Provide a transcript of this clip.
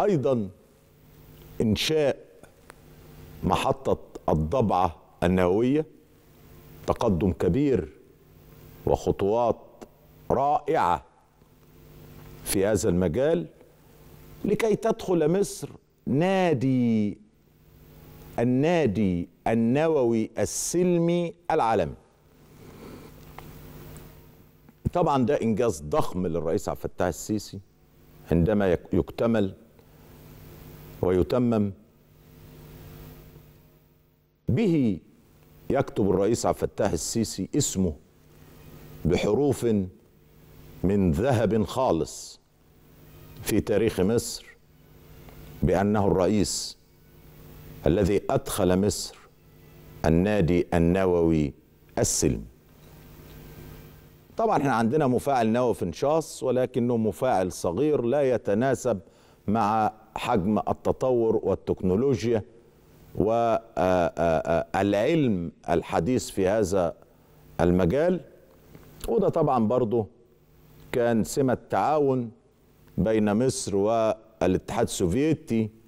ايضا انشاء محطه الضبعه النوويه تقدم كبير وخطوات رائعه في هذا المجال لكي تدخل مصر نادي النادي النووي السلمي العالمي طبعا ده انجاز ضخم للرئيس عبد الفتاح السيسي عندما يكتمل ويتمم به يكتب الرئيس عبد الفتاح السيسي اسمه بحروف من ذهب خالص في تاريخ مصر بأنه الرئيس الذي أدخل مصر النادي النووي السلم طبعا احنا عندنا مفاعل نووي في نشاص ولكنه مفاعل صغير لا يتناسب مع حجم التطور والتكنولوجيا والعلم آه، آه، آه، الحديث في هذا المجال وده طبعا برضه كان سمة تعاون بين مصر والاتحاد السوفيتي